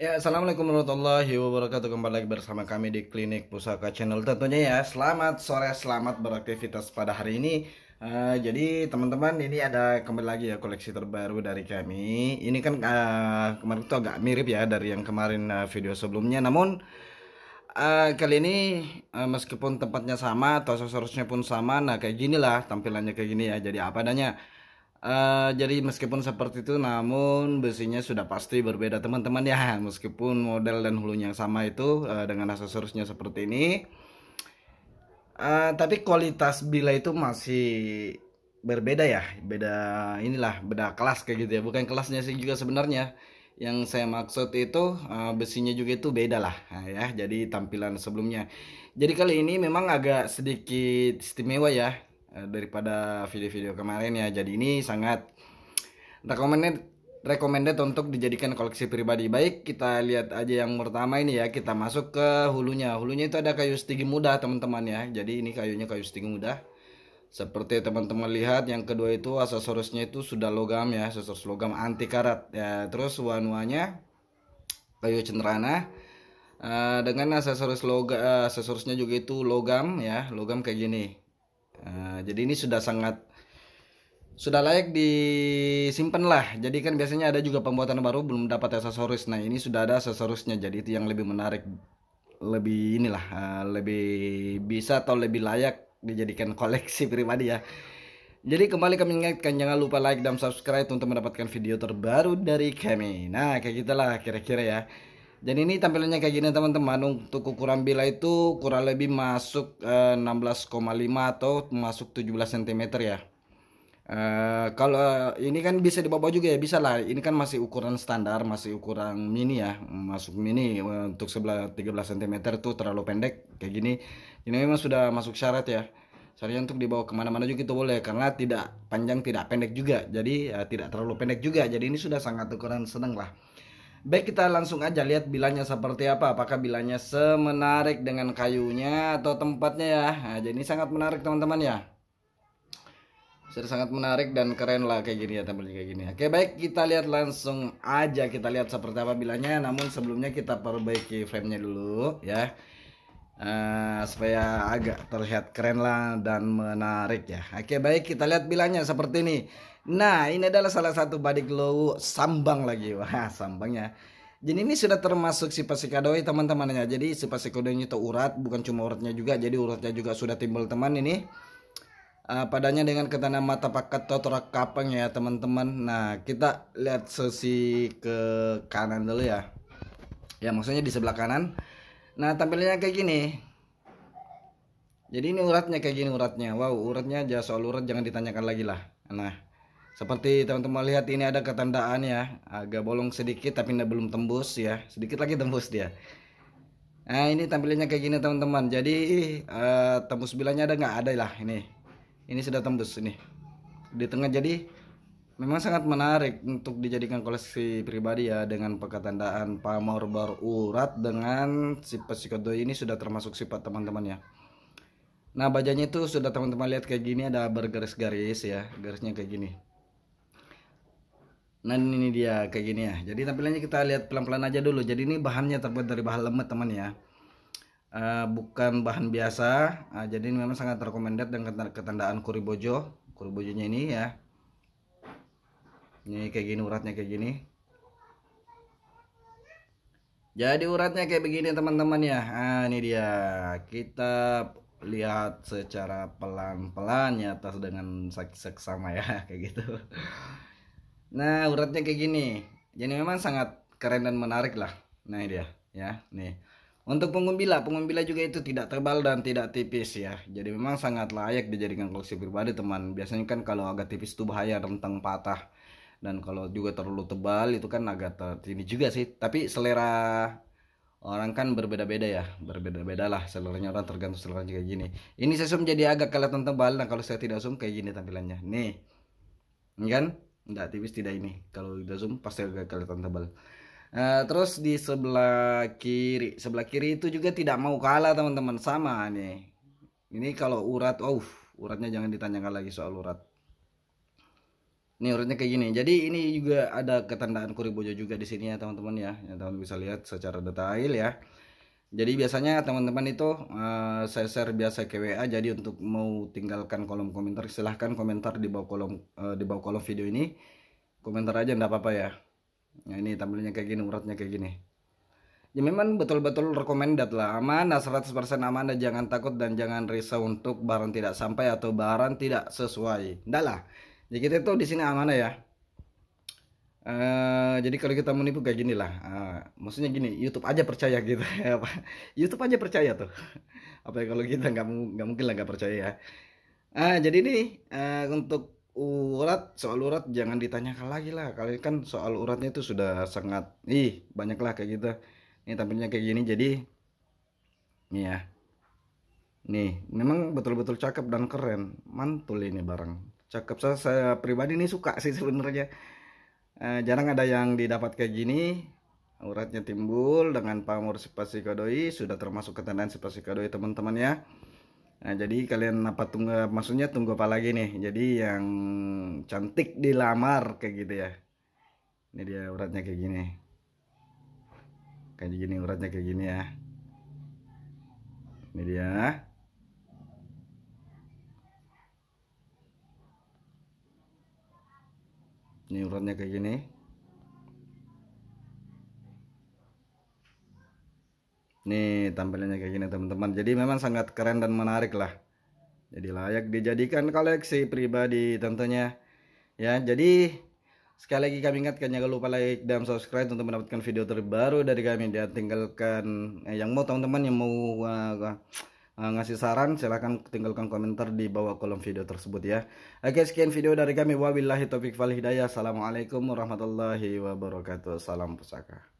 Ya, assalamualaikum warahmatullahi wabarakatuh. Kembali lagi bersama kami di Klinik Pusaka Channel. Tentunya ya, selamat sore, selamat beraktivitas pada hari ini. Uh, jadi teman-teman ini ada kembali lagi ya koleksi terbaru dari kami. Ini kan uh, kemarin itu agak mirip ya dari yang kemarin uh, video sebelumnya. Namun uh, kali ini uh, meskipun tempatnya sama atau seharusnya pun sama, nah kayak ginilah tampilannya kayak gini ya. Jadi apa adanya. Uh, jadi meskipun seperti itu namun besinya sudah pasti berbeda teman-teman ya meskipun model dan hulunya yang sama itu uh, dengan aksesorisnya seperti ini uh, tapi kualitas bila itu masih berbeda ya beda inilah beda kelas kayak gitu ya bukan kelasnya sih juga sebenarnya yang saya maksud itu uh, besinya juga itu beda lah nah, ya jadi tampilan sebelumnya jadi kali ini memang agak sedikit istimewa ya Eh, daripada video-video kemarin ya. Jadi ini sangat recommended recommended untuk dijadikan koleksi pribadi. Baik, kita lihat aja yang pertama ini ya. Kita masuk ke hulunya. Hulunya itu ada kayu setinggi muda, teman-teman ya. Jadi ini kayunya kayu setinggi muda. Seperti teman-teman lihat, yang kedua itu aksesorisnya itu sudah logam ya, aksesoris logam anti karat. Ya, terus wanuanya kayu cenderana. Eh, dengan aksesoris logam, eh, aksesorisnya juga itu logam ya, logam kayak gini. Eh, jadi ini sudah sangat sudah layak disimpan lah. Jadi kan biasanya ada juga pembuatan baru belum dapat aksesoris. Nah, ini sudah ada aksesorisnya. Jadi itu yang lebih menarik lebih inilah uh, lebih bisa atau lebih layak dijadikan koleksi pribadi ya. Jadi kembali kami ingatkan jangan lupa like dan subscribe untuk mendapatkan video terbaru dari kami. Nah, kayak gitulah kira-kira ya. Jadi ini tampilannya kayak gini teman-teman Untuk ukuran bila itu kurang lebih masuk eh, 16,5 atau masuk 17 cm ya eh, Kalau ini kan bisa dibawa juga ya bisa lah Ini kan masih ukuran standar masih ukuran mini ya Masuk mini eh, untuk sebelah 13 cm itu terlalu pendek kayak gini Ini memang sudah masuk syarat ya Soalnya untuk dibawa kemana-mana juga itu boleh karena tidak panjang tidak pendek juga jadi eh, tidak terlalu pendek juga jadi ini sudah sangat ukuran seneng lah Baik kita langsung aja lihat bilanya seperti apa Apakah bilanya semenarik dengan kayunya atau tempatnya ya nah, Jadi ini sangat menarik teman-teman ya sudah sangat menarik dan keren lah kayak gini ya teman-teman kayak gini Oke baik kita lihat langsung aja kita lihat seperti apa bilanya Namun sebelumnya kita perbaiki framenya dulu ya uh, supaya agak terlihat keren lah dan menarik ya. Oke baik kita lihat bilangnya seperti ini. Nah ini adalah salah satu badik low sambang lagi wah sambangnya. Jadi ini sudah termasuk si pasikadoi teman-temannya. Jadi si pasikadoi itu urat bukan cuma uratnya juga. Jadi uratnya juga sudah timbul teman ini. Uh, padanya dengan ketana mata paket totorak kapeng ya teman-teman. Nah kita lihat sesi ke kanan dulu ya. Ya maksudnya di sebelah kanan Nah tampilannya kayak gini. Jadi ini uratnya kayak gini uratnya. Wow uratnya aja soal urat jangan ditanyakan lagi lah. Nah seperti teman-teman lihat ini ada ketandaan ya agak bolong sedikit tapi belum tembus ya sedikit lagi tembus dia. Nah ini tampilannya kayak gini teman-teman. Jadi uh, tembus bilanya ada nggak ada lah ini. Ini sudah tembus ini di tengah jadi memang sangat menarik untuk dijadikan koleksi pribadi ya dengan perkatandaan pamor Urat dengan sifat psikodoy ini sudah termasuk sifat teman-teman ya nah bajanya itu sudah teman-teman lihat kayak gini ada bergaris-garis ya garisnya kayak gini nah ini dia kayak gini ya jadi tampilannya kita lihat pelan-pelan aja dulu jadi ini bahannya terbuat dari bahan lemet teman ya uh, bukan bahan biasa uh, jadi ini memang sangat recommended dengan ketandaan kuribojo kuribojonya ini ya ini kayak gini uratnya kayak gini jadi uratnya kayak begini teman-teman ya nah, ini dia kita lihat secara pelan-pelan ya atas dengan seksama ya kayak gitu nah uratnya kayak gini jadi memang sangat keren dan menarik lah nah ini dia ya nih untuk pengumbila, pengumbila juga itu tidak tebal dan tidak tipis ya. Jadi memang sangat layak dijadikan koleksi pribadi teman. Biasanya kan kalau agak tipis itu bahaya rentang patah dan kalau juga terlalu tebal itu kan agak ter ini juga sih tapi selera orang kan berbeda-beda ya berbeda-beda lah seluruhnya orang tergantung selera juga gini ini saya zoom jadi agak kelihatan tebal nah kalau saya tidak zoom kayak gini tampilannya nih ini kan tidak tipis tidak ini kalau tidak zoom pasti agak kelihatan tebal uh, terus di sebelah kiri sebelah kiri itu juga tidak mau kalah teman-teman sama nih ini kalau urat oh uratnya jangan ditanyakan lagi soal urat ini urutnya kayak gini. Jadi ini juga ada ketandaan kuribojo juga di sini ya teman-teman ya. yang teman bisa lihat secara detail ya. Jadi biasanya teman-teman itu uh, eh, saya share biasa KWA. Jadi untuk mau tinggalkan kolom komentar silahkan komentar di bawah kolom uh, di bawah kolom video ini. Komentar aja ndak apa-apa ya. Nah ini tampilnya kayak gini, uratnya kayak gini. Ya memang betul-betul recommended lah. Amanah 100% aman, amanah jangan takut dan jangan risau untuk barang tidak sampai atau barang tidak sesuai. Ndak lah jadi ya, kita tuh di sini amanah ya E, jadi kalau kita menipu kayak gini lah, E, maksudnya gini, YouTube aja percaya gitu, apa? Ya, YouTube aja percaya tuh, apa ya kalau kita nggak nggak mungkin lah nggak percaya ya. E, jadi ini e, untuk urat soal urat jangan ditanyakan lagi lah, kalian kan soal uratnya itu sudah sangat ih banyak lah kayak gitu. Ini tampilnya kayak gini jadi, ini ya, nih memang betul-betul cakep dan keren, mantul ini barang cakep saya, saya pribadi ini suka sih sebenarnya e, jarang ada yang didapat kayak gini uratnya timbul dengan pamor kadoi sudah termasuk ketenangan kadoi teman-teman ya nah jadi kalian apa tunggu maksudnya tunggu apa lagi nih jadi yang cantik dilamar kayak gitu ya ini dia uratnya kayak gini kayak gini uratnya kayak gini ya ini dia ini uratnya kayak gini nih tampilannya kayak gini teman-teman jadi memang sangat keren dan menarik lah jadi layak dijadikan koleksi pribadi tentunya ya jadi sekali lagi kami ingatkan jangan lupa like dan subscribe untuk mendapatkan video terbaru dari kami dan tinggalkan eh, yang mau teman-teman yang mau uh, Eh, ngasih saran silahkan tinggalkan komentar di bawah kolom video tersebut ya oke sekian video dari kami wabillahi taufiq wal hidayah assalamualaikum warahmatullahi wabarakatuh salam pusaka